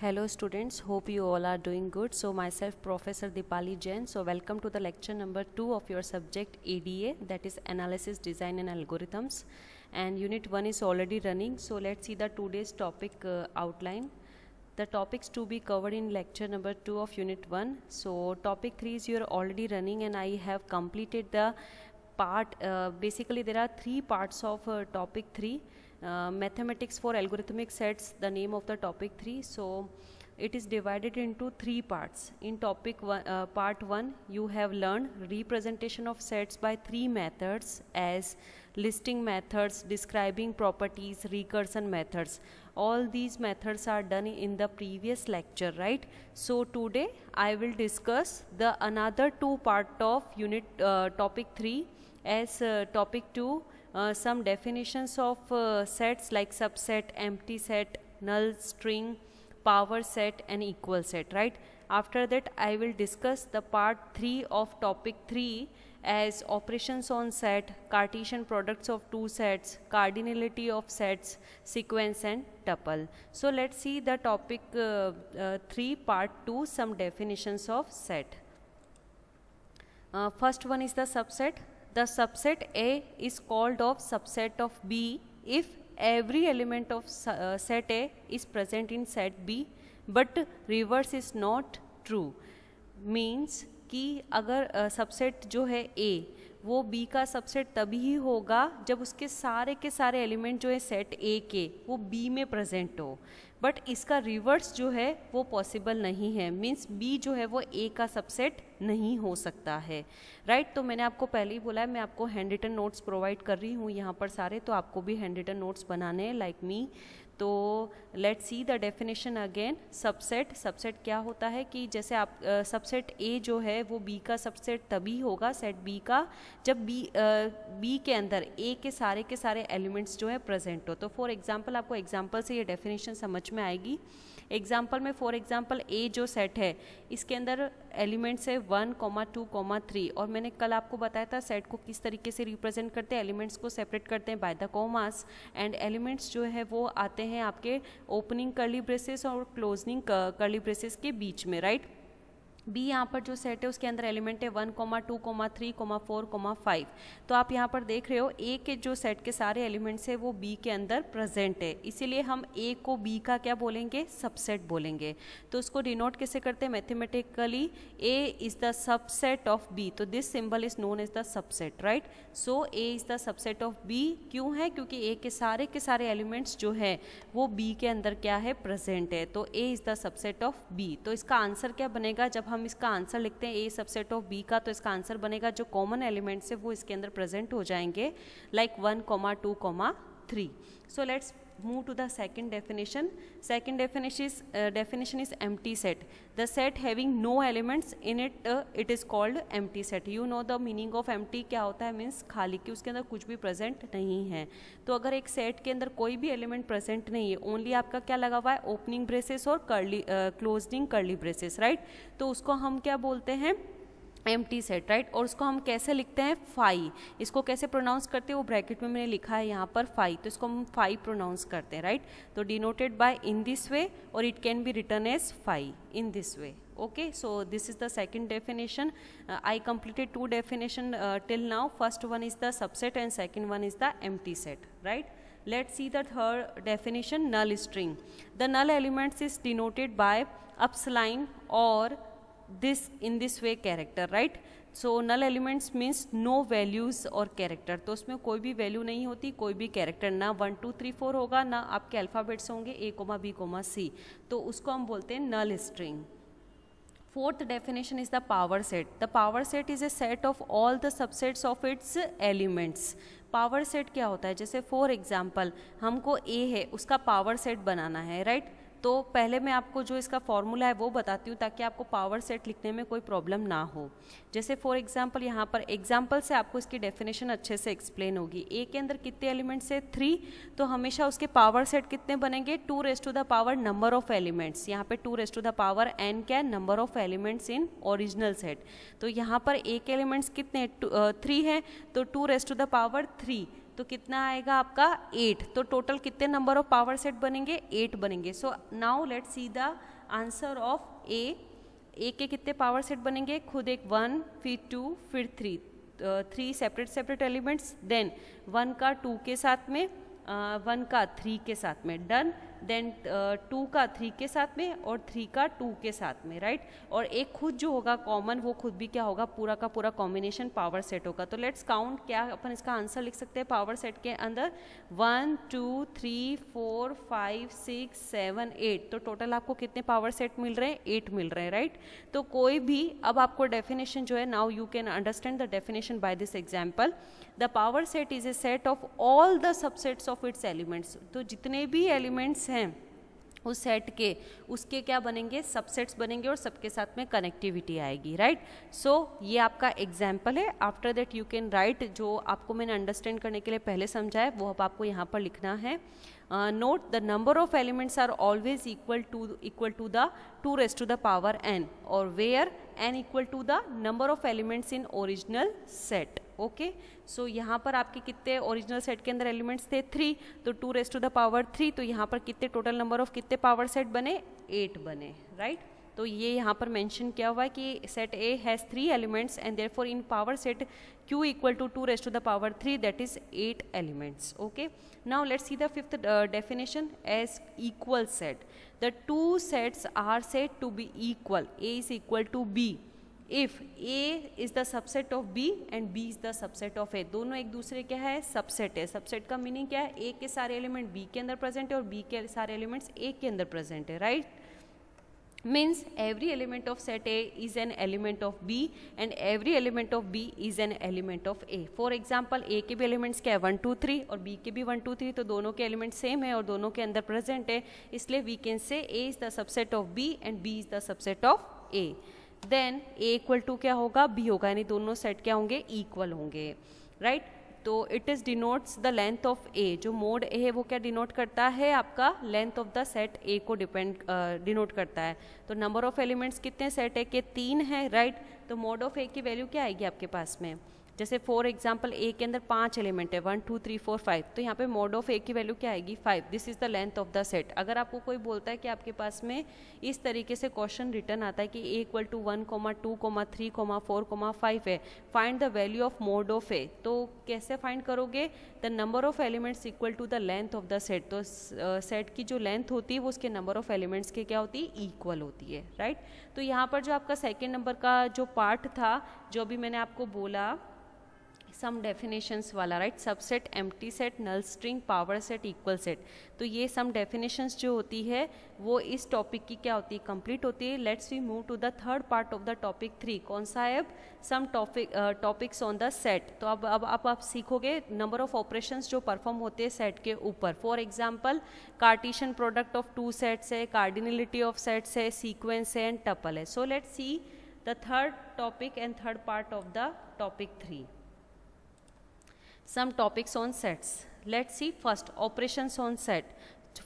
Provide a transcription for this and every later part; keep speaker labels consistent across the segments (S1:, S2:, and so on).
S1: hello students hope you all are doing good so myself professor dipali jain so welcome to the lecture number 2 of your subject ada that is analysis design and algorithms and unit 1 is already running so let's see the today's topic uh, outline the topics to be covered in lecture number 2 of unit 1 so topic 3 is you're already running and i have completed the part uh, basically there are three parts of uh, topic 3 uh, mathematics for algorithmic sets the name of the topic 3 so it is divided into three parts in topic one, uh, part 1 you have learned representation of sets by three methods as listing methods describing properties recursion methods all these methods are done in the previous lecture right so today i will discuss the another two part of unit uh, topic 3 as uh, topic 2 uh, some definitions of uh, sets like subset, empty set, null string, power set and equal set, right? After that I will discuss the part 3 of topic 3 as operations on set, Cartesian products of two sets, cardinality of sets, sequence and tuple. So let's see the topic uh, uh 3 part 2 some definitions of set. Uh, first one is the subset the subset A is called of subset of B if every element of uh, set A is present in set B but reverse is not true means कि अगर subset uh, जो है ए वो B का subset तभी ही होगा जब उसके सारे के सारे एलिमेंट जो है सेट ए के वो बी में प्रेजेंट हो बट इसका रिवर्स जो है वो पॉसिबल नहीं है मीन्स बी जो है वो ए का सबसेट नहीं हो सकता है राइट right? तो मैंने आपको पहले ही बोला है मैं आपको हैंड रिटन नोट्स प्रोवाइड कर रही हूँ यहाँ पर सारे तो आपको भी हैंड रिटन नोट्स बनाने हैं लाइक मी तो let see the definition again subset subset क्या होता है कि जैसे आप सबसेट uh, ए जो है वो बी का सबसेट तभी होगा सेट बी का जब बी बी uh, के अंदर ए के सारे के सारे एलिमेंट्स जो है प्रेजेंट हो तो फॉर एग्जांपल आपको एग्जांपल से ये डेफिनेशन समझ बीच में आएगी एग्जाम्पल में फॉर एग्जाम्पल ए जो सेट है इसके अंदर एलिमेंट्स है one comma two comma three और मैंने कल आपको बताया था सेट को किस तरीके से रिप्रेजेंट करते हैं एलिमेंट्स को सेपरेट करते हैं by the commas and elements जो है वो आते हैं आपके ओपनिंग कर्ली ब्रेसेस और क्लोजनिंग कर्ली ब्रेसेस के बीच में राइट right? बी यहाँ पर जो सेट है उसके अंदर एलिमेंट है one comma two comma three comma four comma five तो आप यहाँ पर देख रहे हो ए के जो सेट के सारे एलिमेंट्स है वो बी के अंदर प्रेजेंट है इसीलिए हम ए को बी का क्या बोलेंगे सबसेट बोलेंगे तो उसको डिनोट कैसे करते हैं mathematically A is the subset of B तो this symbol is known is the subset right so A is the subset of B क्यों है क्योंकि ए के सारे के सारे एलिमेंट्स जो है वो बी के अंदर क्या है प्रेजेंट है तो A is the subset of B तो इसका आंसर क्या बनेगा जब हम हम इसका आंसर लिखते हैं ए सबसेट ऑफ बी का तो इसका आंसर बनेगा जो कॉमन एलिमेंट्स है वो इसके अंदर प्रेजेंट हो जाएंगे like one comma two comma three so let's move to the second definition second definition is uh, definition is empty set the set having no elements in it uh, it is called empty set you know the meaning of empty kya hota hai means khali ki uske andar kuch bhi present nahi hai to agar ek set ke andar koi bhi element present nahi hai only aapka kya laga hua hai opening braces aur curly uh, closing curly braces right to usko hum kya bolte hain empty set right और उसको हम कैसे लिखते हैं phi इसको कैसे pronounce करते हैं वो ब्रैकेट में मैंने लिखा है यहाँ पर फाई तो इसको हम फाई प्रोनाउंस करते हैं राइट तो denoted by in this way और it can be written as phi in this way okay so this is the second definition I completed two definition till now first one is the subset and second one is the एम set right let see third definition null string the null elements is denoted by ups और this in this way character right so null elements means no values और character तो उसमें कोई भी value नहीं होती कोई भी कैरेक्टर ना वन टू थ्री फोर होगा ना आपके अल्फ़ाबेट्स होंगे A comma B comma C तो उसको हम बोलते हैं null string fourth definition is the power set the power set is a set of all the subsets of its elements power set क्या होता है जैसे फॉर एग्जाम्पल हमको ए है उसका पावर सेट बनाना है राइट तो पहले मैं आपको जो इसका फॉर्मूला है वो बताती हूँ ताकि आपको पावर सेट लिखने में कोई प्रॉब्लम ना हो जैसे फॉर एग्जाम्पल यहाँ पर एग्जाम्पल से आपको इसकी डेफिनेशन अच्छे से एक्सप्लेन होगी ए के अंदर कितने एलिमेंट्स है थ्री तो हमेशा उसके पावर सेट कितने बनेंगे two raise to the power number of elements यहाँ पे two raise to the power n क्या number of elements in original set तो यहाँ पर ए के एलिमेंट्स कितने थ्री हैं तो two raise to the power three तो कितना आएगा आपका एट तो टोटल कितने नंबर ऑफ पावर सेट बनेंगे एट बनेंगे so now let see the answer of A A के कितने पावर सेट बनेंगे खुद एक वन फिर टू फिर three three separate separate elements then one का टू के साथ में वन uh, का थ्री के साथ में डन देन टू का थ्री के साथ में और थ्री का टू के साथ में राइट right? और एक खुद जो होगा कॉमन वो खुद भी क्या होगा पूरा का पूरा कॉम्बिनेशन पावर सेट होगा तो लेट्स काउंट क्या अपन इसका आंसर लिख सकते हैं पावर सेट के अंदर one two three four five six seven eight तो टोटल आपको कितने पावर सेट मिल रहे हैं एट मिल रहे हैं राइट right? तो कोई भी अब आपको डेफिनेशन जो है now you can understand the definition by this example the power set is a set of all the subsets of its elements तो जितने भी एलिमेंट्स हैं उस सेट के उसके क्या बनेंगे सबसेट्स बनेंगे और सबके साथ में कनेक्टिविटी आएगी राइट सो so, ये आपका एग्जाम्पल है after that you can write जो आपको मैंने अंडरस्टैंड करने के लिए पहले समझाया वो अब आपको यहाँ पर लिखना है note the number of elements are always equal to equal to the two raise to the power n और where n equal to the number of elements in original set okay so यहाँ पर आपके कितने original set के अंदर elements थे three तो two raise to the power three तो यहाँ पर कितने टोटल नंबर ऑफ कितने पावर सेट बने एट बने राइट right? तो ये यहाँ पर मेंशन किया हुआ है कि set A has three elements and therefore in power set Q equal to two raise to the power three that is eight elements okay now let's see the fifth definition as equal set the two sets are set to be equal A is equal to B if A is the subset of B and B is the subset of A दोनों एक दूसरे क्या है subset है subset का meaning क्या है ए के सारे एलिमेंट बी के अंदर प्रेजेंट है और बी के सारे एलिमेंट्स ए के अंदर प्रेजेंट है right means every element of set A is an element of B and every element of B is an element of A for example A के भी एलिमेंट्स क्या है वन टू थ्री और B के भी one two three तो दोनों के एलिमेंट सेम है और दोनों के अंदर प्रेजेंट है इसलिए we can say A is the subset of B and B is the subset of A then A equal to क्या होगा बी होगा यानी दोनों सेट क्या होंगे इक्वल होंगे राइट right? तो it is denotes the length of A जो मोड ए है वो क्या डिनोट करता है आपका length of the set A को डिपेंड डिनोट uh, करता है तो नंबर ऑफ एलिमेंट्स कितने सेट है के तीन है राइट right? तो मोड ऑफ ए की वैल्यू क्या आएगी आपके पास में जैसे फॉर एग्जाम्पल ए के अंदर पाँच एलिमेंट है one two three four five तो यहाँ पे मोड ऑफ ए की वैल्यू क्या आएगी five this is the length of the set अगर आपको कोई बोलता है कि आपके पास में इस तरीके से क्वेश्चन रिटर्न आता है कि A equal to one comma two comma three comma four comma five है find the value of mod of A तो कैसे फाइंड करोगे the number of elements equal to the length of the set तो set uh, की जो length होती है वो उसके नंबर ऑफ एलिमेंट्स के क्या होती है इक्वल होती है राइट right? तो यहाँ पर जो आपका सेकेंड नंबर का जो पार्ट था जो भी मैंने आपको बोला सम डेफिनेशंस वाला right subset empty set null string power set equal set तो ये सम डेफिनेशंस जो होती है वो इस टॉपिक की क्या होती है कंप्लीट होती है let's we move to the third part of the topic three कौन सा है अब some topic topics on the set तो अब अब आप आप सीखोगे नंबर ऑफ ऑपरेशंस जो परफॉर्म होते हैं सेट के ऊपर for example Cartesian product of two sets है कार्डिनलिटी ऑफ सेट्स है सीक्वेंस है एंड टपल है so let's see the third topic and third part of the topic 3 some topics on sets. Let's see first operations on set.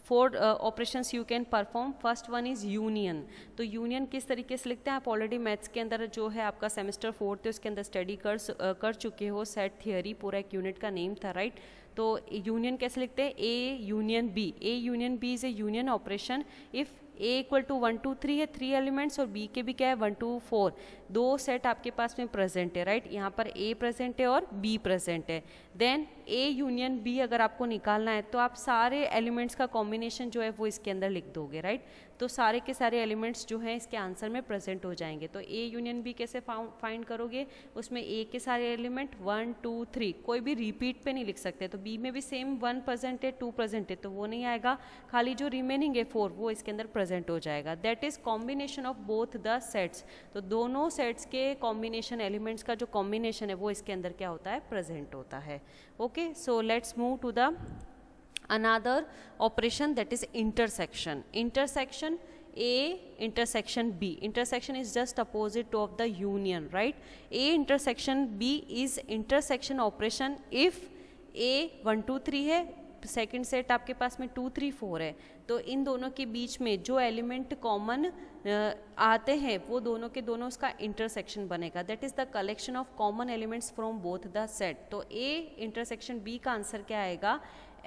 S1: Four operations you can perform first one is union तो union किस तरीके से लिखते हैं आप already maths के अंदर जो है आपका सेमेस्टर फोर्थ है उसके अंदर स्टडी कर uh, कर चुके हो सेट थियोरी पूरा एक यूनिट का नेम था राइट right? तो यूनियन कैसे लिखते हैं A union B A union B is A union operation if A equal to one two three है थ्री एलिमेंट्स और बी के भी क्या है वन टू फोर दो सेट आपके पास में प्रेजेंट है राइट यहाँ पर ए प्रेजेंट है और बी प्रेजेंट है देन ए यूनियन बी अगर आपको निकालना है तो आप सारे एलिमेंट्स का कॉम्बिनेशन जो है वो इसके अंदर लिख दोगे राइट तो सारे के सारे एलिमेंट्स जो हैं इसके आंसर में प्रेजेंट हो जाएंगे तो ए यूनियन बी कैसे फाइंड करोगे उसमें ए के सारे एलिमेंट वन टू थ्री कोई भी रिपीट पे नहीं लिख सकते तो बी में भी सेम वन प्रेजेंट है टू प्रेजेंट है तो वो नहीं आएगा खाली जो रिमेनिंग है फोर वो इसके अंदर प्रेजेंट हो जाएगा that is combination of both the sets तो दोनों सेट्स के कॉम्बिनेशन एलिमेंट्स का जो कॉम्बिनेशन है वो इसके अंदर क्या होता है प्रेजेंट होता है okay okay so let's move to the another operation that is intersection intersection a intersection B. Intersection is just opposite of the union, right? A intersection B is intersection operation if A 1 2 3 है second set आपके पास में to three four है तो इन दोनों के बीच में जो एलिमेंट कॉमन आते हैं वो दोनों के दोनों उसका इंटरसेक्शन बनेगा that is the collection of common elements from both the set तो ए इंटरसेक्शन बी का आंसर क्या आएगा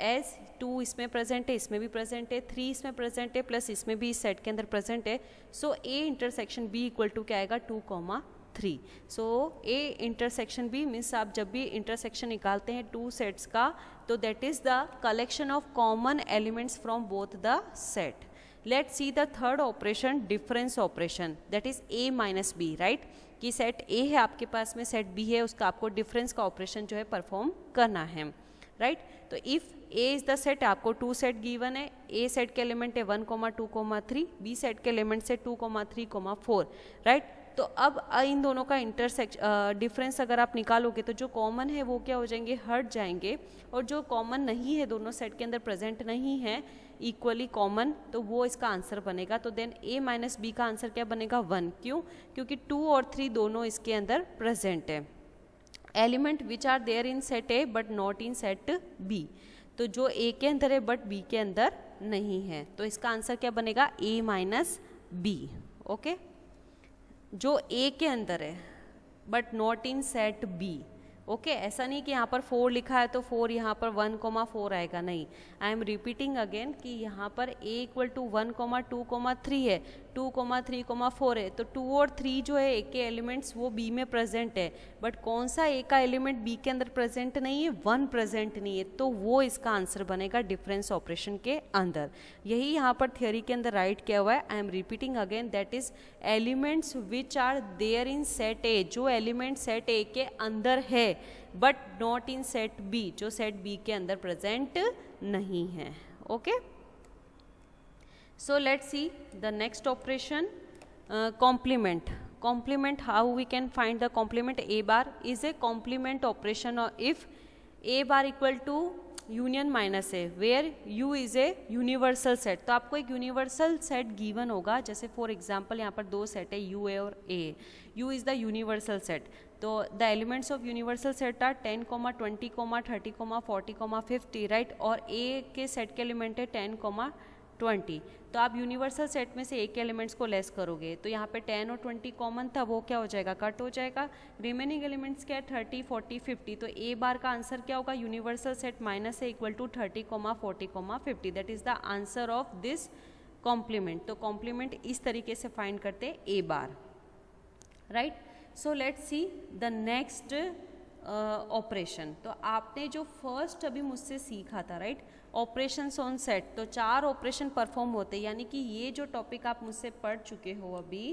S1: एस टू इसमें प्रेजेंट है इसमें भी प्रेजेंट है थ्री इसमें प्रेजेंट है प्लस इसमें भी इस सेट के अंदर प्रेजेंट है so A intersection B equal to क्या आएगा two comma three so A intersection B means आप जब भी इंटरसेक्शन निकालते हैं टू सेट्स का तो that is the collection of common elements from both the set let see the third operation difference operation that is A minus B right कि set A है आपके पास में सेट बी है उसका आपको डिफरेंस का ऑपरेशन जो है परफॉर्म करना है राइट right? तो if A is the set आपको टू सेट गिवन है ए सेट के एलिमेंट है one comma two comma three B set के एलिमेंट से two comma three comma four right तो अब इन दोनों का इंटरसेक्श डिफरेंस अगर आप निकालोगे तो जो कॉमन है वो क्या हो जाएंगे हट जाएंगे और जो कॉमन नहीं है दोनों सेट के अंदर प्रेजेंट नहीं है इक्वली कॉमन तो वो इसका आंसर बनेगा तो देन ए माइनस बी का आंसर क्या बनेगा वन क्यों क्योंकि टू और थ्री दोनों इसके अंदर प्रेजेंट है element which are there in set A but not in set B तो जो ए के अंदर है बट बी के अंदर नहीं है तो इसका आंसर क्या बनेगा ए माइनस बी ओके जो ए के अंदर है but not in set B okay okay, ऐसा नहीं कि यहाँ पर फोर लिखा है तो फोर यहाँ पर वन कोमा फोर आएगा नहीं आई एम रिपीटिंग अगेन कि यहाँ पर A equal to one comma two comma three है two comma three comma four है तो टू और थ्री जो है ए के एलिमेंट्स वो बी में प्रेजेंट है बट कौन सा ए का एलिमेंट बी के अंदर प्रेजेंट नहीं है वन प्रेजेंट नहीं है तो वो इसका आंसर बनेगा डिफरेंस ऑपरेशन के अंदर यही यहाँ पर थियोरी के अंदर राइट किया हुआ है I am repeating again that is elements which are there in set A जो एलिमेंट सेट ए के अंदर है but not in set B जो सेट बी के अंदर प्रेजेंट नहीं है okay so let see the next operation complement complement how we can find the complement A bar is A complement operation if A bar equal to union minus A where U is a universal set तो आपको एक universal set given होगा जैसे for example यहाँ पर दो set है U A और A U is the universal set तो the elements of universal set are ten comma twenty comma thirty comma forty comma fifty right और ए के सेट के एलिमेंट है टेन कोमा ट्वेंटी तो आप universal set में से एक एलिमेंट्स को लेस करोगे तो यहाँ पे टेन और ट्वेंटी कॉमन था वो क्या हो जाएगा कट हो जाएगा रिमेनिंग एलिमेंट्स क्या है थर्टी फोर्टी फिफ्टी तो ए बार का आंसर क्या होगा यूनिवर्सल सेट माइनस है equal to thirty comma forty comma fifty that is the answer of this complement तो कॉम्प्लीमेंट इस तरीके से फाइंड करते A bar right so let see the next operation तो आपने जो फर्स्ट अभी मुझसे सीखा था राइट ऑपरेशन ऑन सेट तो चार ऑपरेशन परफॉर्म होते यानी कि ये जो टॉपिक आप मुझसे पढ़ चुके हो अभी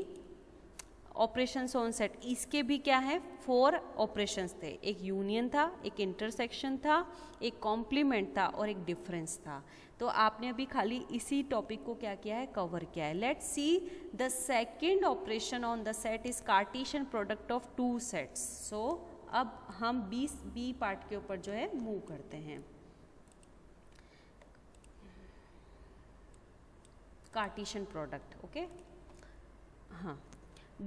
S1: ऑपरेशन ऑन सेट इसके भी क्या है फोर ऑपरेशंस थे एक यूनियन था एक इंटरसेक्शन था एक कॉम्प्लीमेंट था और एक डिफरेंस था तो आपने अभी खाली इसी टॉपिक को क्या किया है कवर किया है let see the second operation on the set is Cartesian product of two sets so अब हम बी बी पार्ट के ऊपर जो है मूव करते हैं कार्टिशन प्रोडक्ट ओके हाँ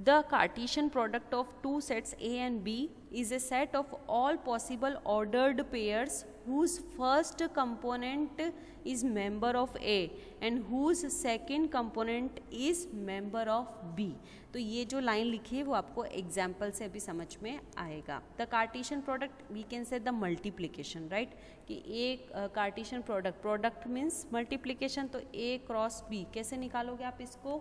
S1: the Cartesian product of two sets A and B is a set of all possible ordered pairs whose first component is member of A and whose second component is member of B तो ये जो line लिखी है वो आपको example से अभी समझ में आएगा the Cartesian product we can say the multiplication right कि A Cartesian product product means multiplication तो ए क्रॉस बी कैसे निकालोगे आप इसको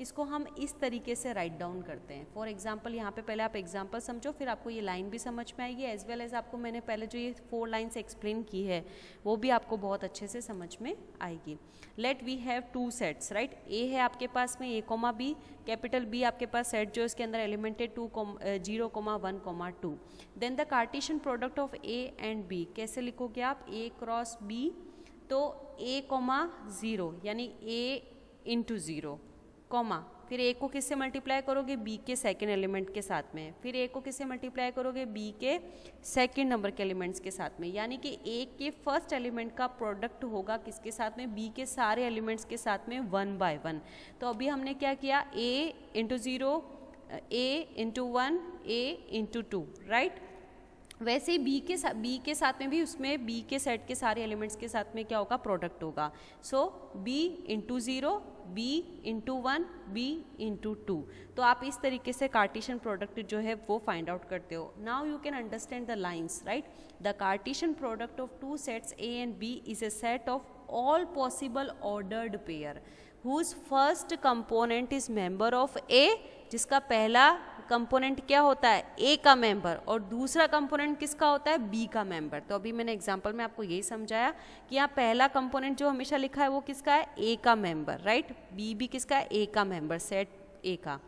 S1: इसको हम इस तरीके से राइट डाउन करते हैं फॉर एग्जाम्पल यहाँ पे पहले आप एग्जाम्पल समझो फिर आपको ये लाइन भी समझ में आएगी एज वेल एज आपको मैंने पहले जो ये फोर लाइन्स एक्सप्लेन की है वो भी आपको बहुत अच्छे से समझ में आएगी let we have two sets right A है आपके पास में A comma B capital B आपके पास सेट जो इसके अंदर एलिमेंटेड two zero comma one comma two then the Cartesian product of A and B कैसे लिखोगे आप ए क्रॉस बी तो ए कोमा ज़ीरो यानी ए इंटू ज़ीरो कॉमा फिर ए को किससे मल्टीप्लाई करोगे बी के सेकेंड एलिमेंट के साथ में फिर ए को किससे मल्टीप्लाई करोगे बी के सेकेंड नंबर के एलिमेंट्स के साथ में यानी कि ए के फर्स्ट एलिमेंट का प्रोडक्ट होगा किसके साथ में बी के सारे एलिमेंट्स के साथ में वन बाय वन तो अभी हमने क्या किया A into zero A into one A into two right वैसे ही बी के साथ बी के साथ में भी उसमें बी के सेट के सारे एलिमेंट्स के साथ में क्या होगा प्रोडक्ट होगा so B into zero b into one B into two तो आप इस तरीके से कार्टिशन प्रोडक्ट जो है वो फाइंड आउट करते हो now you can understand the lines right the Cartesian product of two sets A and B is a set of all possible ordered pair whose first component is member of A जिसका पहला component क्या होता है ए का member और दूसरा component किसका होता है बी का मेंबर तो अभी मैंने एग्जांपल में आपको यही समझाया कि यहाँ पहला कंपोनेंट जो हमेशा लिखा है वो किसका है ए का मेंबर राइट बी भी किसका है ए का मेंबर सेट ए का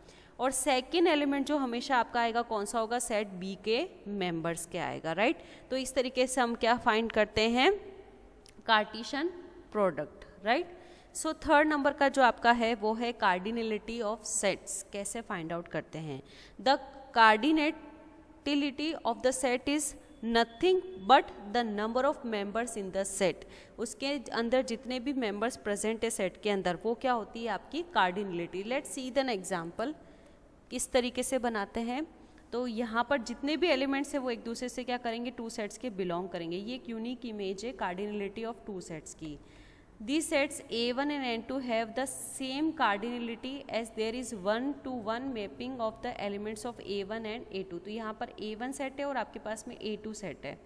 S1: और सेकेंड एलिमेंट जो हमेशा आपका आएगा कौन सा होगा सेट बी के मेंबर्स के आएगा राइट तो इस तरीके से हम क्या फाइंड करते हैं Cartesian product right so third number का जो आपका है वो है कार्डिनेलिटी ऑफ सेट्स कैसे फाइंड आउट करते हैं the cardinality of the set is nothing but the number of members in the set उसके अंदर जितने भी मेंबर्स प्रेजेंट है सेट के अंदर वो क्या होती है आपकी cardinality let see the example किस तरीके से बनाते हैं तो यहाँ पर जितने भी एलिमेंट्स हैं वो एक दूसरे से क्या करेंगे टू सेट्स के बिलोंग करेंगे ये एक यूनिक इमेज है कार्डिनेलिटी ऑफ टू सेट्स की These sets A1 and N2 have the same cardinality as there is one to one mapping of the elements of A1 and A2. तो यहाँ पर A1 set है और आपके पास में A2 सेट है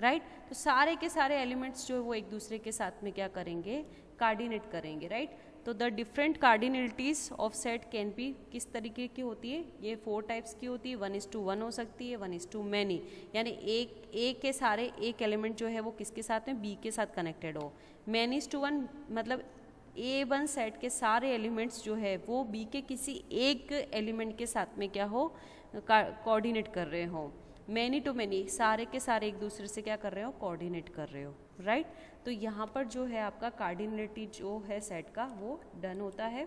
S1: राइट right? तो सारे के सारे एलिमेंट्स जो है वो एक दूसरे के साथ में क्या करेंगे कार्डिनेट करेंगे राइट right? तो the different cardinalities of set can be किस तरीके की होती है ये फोर टाइप्स की होती है वन इज़ टू वन हो सकती है वन इज़ टू मैनी यानी एक ए के सारे एक एलिमेंट जो है वो किसके साथ में बी के साथ कनेक्टेड हो मैनी इज़ टू वन मतलब ए वन सेट के सारे एलिमेंट्स जो है वो बी के किसी एक एलिमेंट के साथ में क्या हो कोऑर्डिनेट कर रहे हों मैनी टू मैनी सारे के सारे एक दूसरे से क्या कर रहे हो कोऑर्डिनेट कर रहे हो राइट right? तो यहाँ पर जो है आपका कार्डिनेटी जो है सेट का वो डन होता है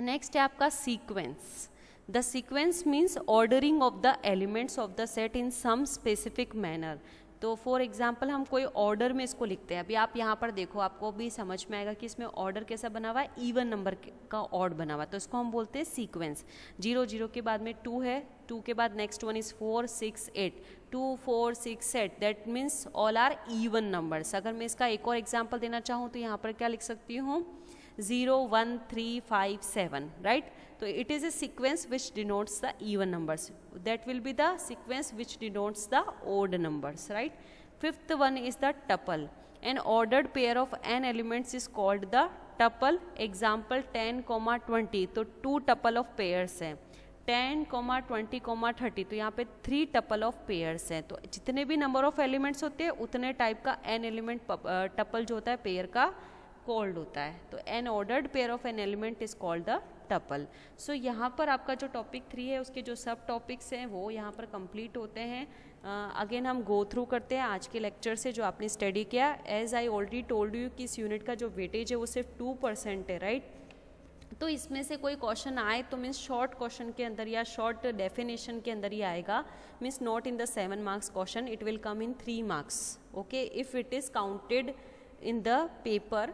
S1: नेक्स्ट है आपका sequence the sequence means ordering of the elements of the set in some specific manner तो फॉर एग्जाम्पल हम कोई ऑर्डर में इसको लिखते हैं अभी आप यहाँ पर देखो आपको भी समझ में आएगा कि इसमें ऑर्डर कैसा बना हुआ है ईवन नंबर का ऑर्ड बना हुआ है तो इसको हम बोलते हैं सीक्वेंस जीरो जीरो के बाद में टू है टू के बाद next one is four six eight two four six eight that means all are even numbers अगर मैं इसका एक और एग्जाम्पल देना चाहूँ तो यहाँ पर क्या लिख सकती हूँ zero one three five seven right तो it is a sequence which denotes the even numbers that will be the sequence which denotes the old numbers right fifth one is the tuple an ordered pair of n elements is called the tuple example ten comma twenty तो two tuple of pairs हैं ten comma twenty comma thirty तो यहाँ पे three tuple of pairs हैं तो जितने भी number of elements होते हैं उतने टाइप का एन एलिमेंट टपल जो होता है पेयर का कॉल्ड होता है तो an ordered pair of an element is called the tuple so so, यहाँ पर आपका जो टॉपिक थ्री है उसके जो सब टॉपिक्स हैं वो यहाँ पर कंप्लीट होते हैं अगेन uh, हम गो थ्रू करते हैं आज के लेक्चर से जो आपने स्टडी किया as I already told you कि इस यूनिट का जो वेटेज है वो सिर्फ टू परसेंट है राइट right? तो इसमें से कोई क्वेश्चन आए तो मीन्स शॉर्ट क्वेश्चन के अंदर या शॉर्ट डेफिनेशन के अंदर ही आएगा means not in the seven marks question it will come in three marks okay if it is counted in the paper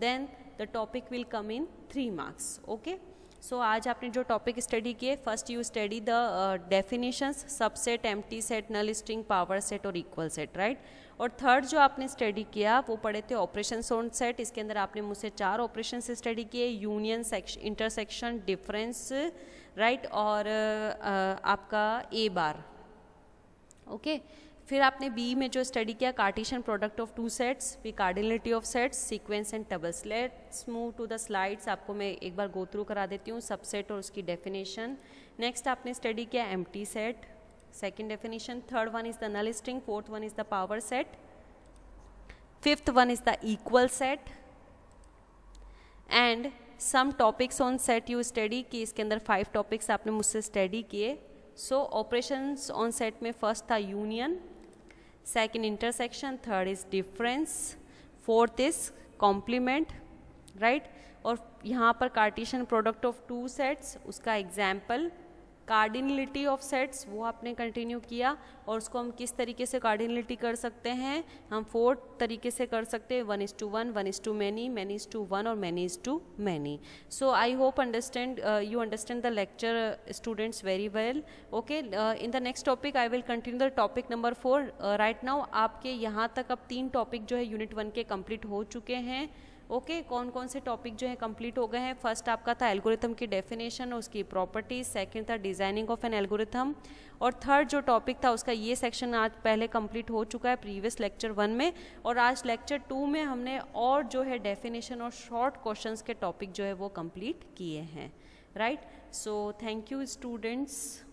S1: then the topic will come in three marks okay so so, आज आपने जो topic study किए first you study the definitions subset empty set null string power set और equal set right और third जो आपने study किया वो पढ़े थे ऑपरेशन सोन सेट इसके अंदर आपने मुझसे चार ऑपरेशन से स्टडी किए union section intersection difference right और uh, आपका ए बार ओके okay? फिर आपने बी में जो स्टडी किया cartesian product of two sets फिर cardinality of sets sequence and tuples let's move to the slides आपको मैं एक बार गो थ्रू करा देती हूँ सबसेट और उसकी डेफिनेशन नेक्स्ट आपने स्टडी किया एम set second definition third one is the null string fourth one is the power set fifth one is the equal set and some topics on set you study कि इसके अंदर five topics आपने मुझसे study किए so operations on set में first था union second intersection third is difference fourth is complement right और यहाँ पर cartesian product of two sets उसका एग्जाम्पल कार्डिनलिटी ऑफ सेट्स वो आपने कंटिन्यू किया और उसको हम किस तरीके से कार्डिनलिटी कर सकते हैं हम फोर तरीके से कर सकते हैं one is to one one is to many many is to one और many is to many so I hope understand you understand the lecture students very well okay in the next topic I will continue the topic number four right now आपके यहाँ तक अब तीन topic जो है unit one के complete हो चुके हैं ओके कौन कौन से टॉपिक जो है कंप्लीट हो गए हैं फर्स्ट आपका था एल्गोरिथम की डेफिनेशन उसकी प्रॉपर्टीज सेकंड था डिजाइनिंग ऑफ एन एल्गोरिथम और थर्ड जो टॉपिक था उसका ये सेक्शन आज पहले कंप्लीट हो चुका है प्रीवियस लेक्चर वन में और आज लेक्चर टू में हमने और जो है डेफिनेशन और शॉर्ट क्वेश्चन के टॉपिक जो है वो कम्प्लीट किए हैं right so thank you students